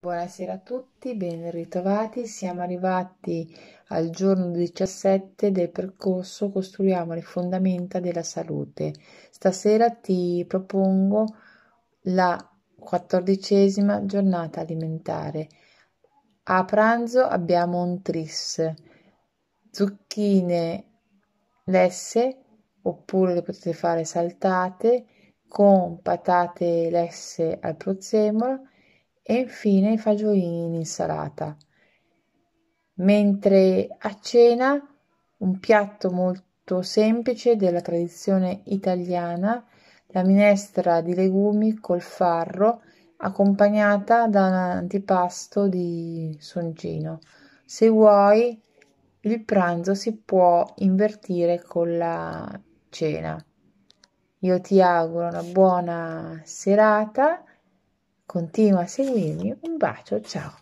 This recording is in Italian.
Buonasera a tutti, ben ritrovati. Siamo arrivati al giorno 17 del percorso Costruiamo le fondamenta della salute. Stasera ti propongo la quattordicesima giornata alimentare. A pranzo abbiamo un tris, zucchine lesse oppure le potete fare saltate con patate lesse al prozzemolo e infine i fagiolini in insalata. Mentre a cena un piatto molto semplice della tradizione italiana, la minestra di legumi col farro accompagnata da un antipasto di songino. Se vuoi, il pranzo si può invertire con la cena. Io ti auguro una buona serata Continua a seguirmi. Un bacio, ciao!